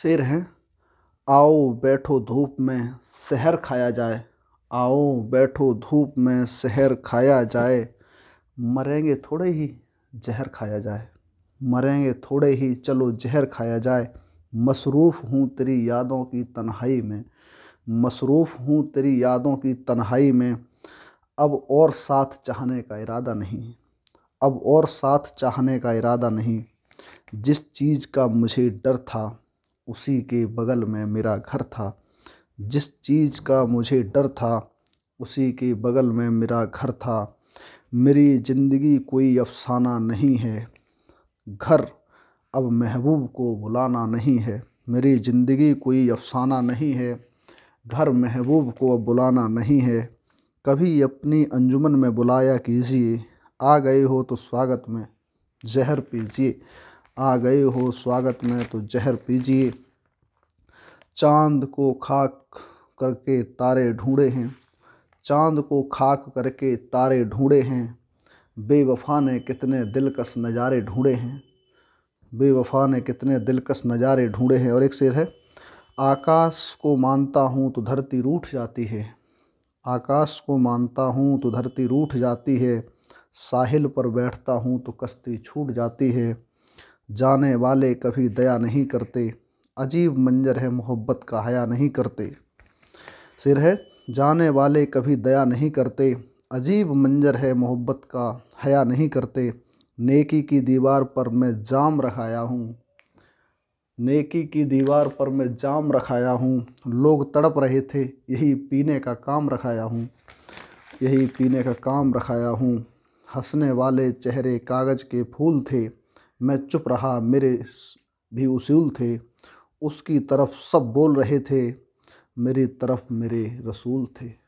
शेर हैं आओ बैठो धूप में शहर खाया जाए आओ बैठो धूप में शहर खाया जाए मरेंगे थोड़े ही जहर खाया जाए मरेंगे थोड़े ही चलो जहर खाया जाए मसरूफ़ हूँ तेरी यादों की तन्हाई में मसरूफ़ हूँ तेरी यादों की तन्हाई में अब और साथ चाहने का इरादा नहीं अब और साथ चाहने का इरादा नहीं जिस चीज़ का मुझे डर था उसी के बगल में मेरा घर था जिस चीज़ का मुझे डर था उसी के बगल में मेरा घर था मेरी ज़िंदगी कोई अफसाना नहीं है घर अब महबूब को बुलाना नहीं है मेरी ज़िंदगी कोई अफसाना नहीं है घर महबूब को अब बुलाना नहीं है कभी अपनी अंजुमन में बुलाया कीजिए आ गए हो तो स्वागत में जहर पीजिए आ गए हो स्वागत में तो जहर पीजिए चांद को खाक करके तारे ढूंढे हैं चांद को खाक करके तारे ढूंढे हैं बेवफा ने कितने दिलकश नज़ारे ढूंढे हैं बेवफा ने कितने दिलकश नज़ारे ढूंढे हैं और एक शेर है आकाश को मानता हूँ तो धरती रूठ जाती है आकाश को मानता हूँ तो धरती रूठ जाती है साहिल पर बैठता हूँ तो कश्ती छूट जाती है जाने वाले कभी दया नहीं करते अजीब मंजर है मोहब्बत का हया नहीं करते सिर है जाने वाले कभी दया नहीं करते अजीब मंजर है मोहब्बत का हया नहीं करते नेकी की दीवार पर मैं जाम रखाया हूँ नेकी की दीवार पर मैं जाम रखाया हूँ लोग तड़प रहे थे यही पीने का काम रखाया हूँ यही पीने का काम रखाया हूँ हंसने वाले चेहरे कागज़ के फूल थे मैं चुप रहा मेरे भी उसूल थे उसकी तरफ सब बोल रहे थे मेरी तरफ मेरे रसूल थे